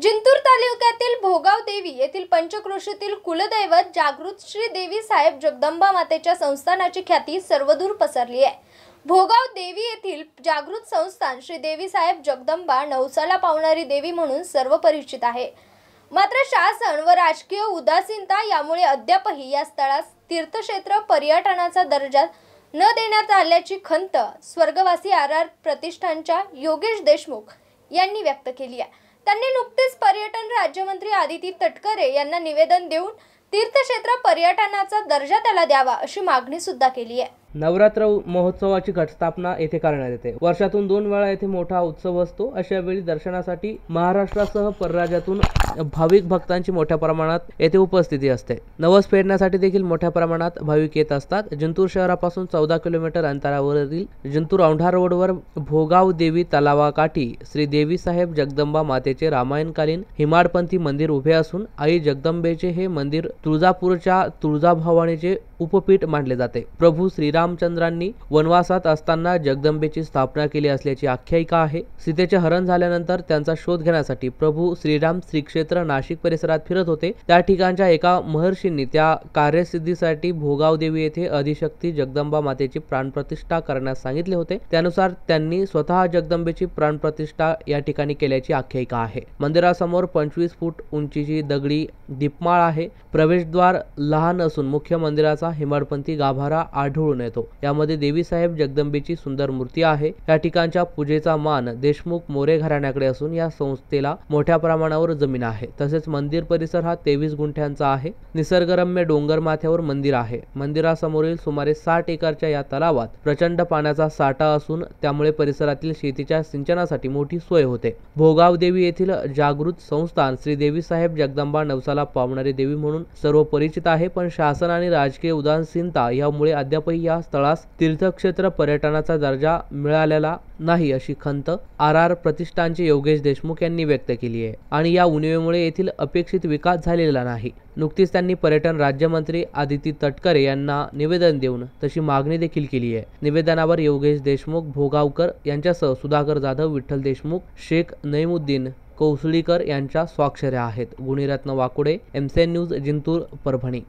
जिंतूर तालुक्यातील भोगाव देवी येथील पंचक्रोशीतील कुलदैवत जागृत श्री देवी साहेब जगदंबा मातेच्या संस्थानाची ख्याती सर्वदूर पसरली आहे भोगाव देवी येथील जागृत संस्थान श्री देवी साहेब जगदंबा नवसाला पावणारी देवी म्हणून सर्व परिचित आहे मात्र शासन व राजकीय उदासीनता यामुळे अद्यापही या स्थळास तीर्थक्षेत्र पर्यटनाचा दर्जा न देण्यात आल्याची खंत स्वर्गवासी आर आर प्रतिष्ठानच्या योगेश देशमुख यांनी व्यक्त केली आहे त्यांनी नुकतेच पर्यटन राज्यमंत्री आदिती तटकरे यांना निवेदन देऊन तीर्थक्षेत्र पर्यटनाचा दर्जा त्याला द्यावा अशी मागणी सुद्धा केली आहे नवरात्र महोत्सवाची घटस्थापना येथे करण्यात येते वर्षातून दोन वेळा येथे मोठा उत्सव असतो अशा वेळी दर्शनासाठी महाराष्ट्रासह परराज्यातून भाविक भक्तांची मोठ्या प्रमाणात येथे उपस्थिती असते नवस फेडण्यासाठी देखील मोठ्या प्रमाणात भाविक येत असतात जिंतूर शहरापासून चौदा किलोमीटर अंतरावरील जिंतूर औंढा रोडवर भोगाव देवी तलावाकाठी श्री देवी साहेब जगदंबा मातेचे रामायणकालीन हिमाडपंथी मंदिर उभे असून आई जगदंबेचे हे मंदिर तुळजापूरच्या तुळजाभवानीचे उपपीठ मानले जाते प्रभू श्रीरामचंद्रांनी वनवासात असताना जगदंबेची स्थापना केली असल्याची आख्यायिका आहे सीतेचे हरण झाल्यानंतर त्यांचा शोध घेण्यासाठी प्रभू श्रीराम श्रीक्षेत्र नाशिक परिसरात फिरत होते त्या ठिकाणच्या एका महर्षींनी त्या कार्यसिद्धीसाठी भोगाव देवी येथे अधिशक्ती जगदंबा मातेची प्राणप्रतिष्ठा करण्यास सांगितले होते त्यानुसार त्यांनी स्वतः जगदंबेची प्राणप्रतिष्ठा या ठिकाणी केल्याची आख्यायिका आहे मंदिरासमोर पंचवीस फूट उंचीची दगडी दीपमाळ आहे प्रवेशद्वार लहान असून मुख्य मंदिराचा हिमाडपंथी गाभारा आढळून येतो यामध्ये देवीसाहेब जगदंबेची सुंदर मूर्ती आहे या ठिकाणच्या पूजेचा मान देशमुख मोरे घराण्याकडे असून या संस्थेला मोठ्या प्रमाणावर जमीन आहे तसेच मंदिर परिसर हा तेवीस गुंठ्यांचा आहे निसर्गरम्य डोंगर माथ्यावर मंदिर आहे मंदिरासमोरील सुमारे साठ एकरच्या या तलावात प्रचंड पाण्याचा साठा असून त्यामुळे परिसरातील शेतीच्या सिंचनासाठी मोठी सोय होते भोगाव देवी येथील जागृत संस्थान श्री देवी साहेब जगदंबा नवसाला पावणारी देवी म्हणून सर्व परिचित आहे पण शासन आणि राजकीय उदासीनता यामुळे अद्यापही या स्थळास तीर्थक्षेत्र पर्यटनाचा दर्जा मिळालेला नाही अशी खंत आर आर प्रतिष्ठानचे योगेश देशमुख यांनी व्यक्त केली आहे आणि या उणीवेमुळे येथील अपेक्षित विकास झालेला नाही नुकतीच त्यांनी पर्यटन राज्यमंत्री आदिती तटकरे यांना निवेदन देऊन तशी मागणी देखील केली आहे निवेदनावर योगेश देशमुख भोगावकर यांच्यासह सुधाकर जाधव विठ्ठल देशमुख शेख नईमुद्दीन कौसळीकर यांच्या स्वाक्षऱ्या आहेत गुणीरत्न वाकुडे एमसेन न्यूज जिंतूर परभणी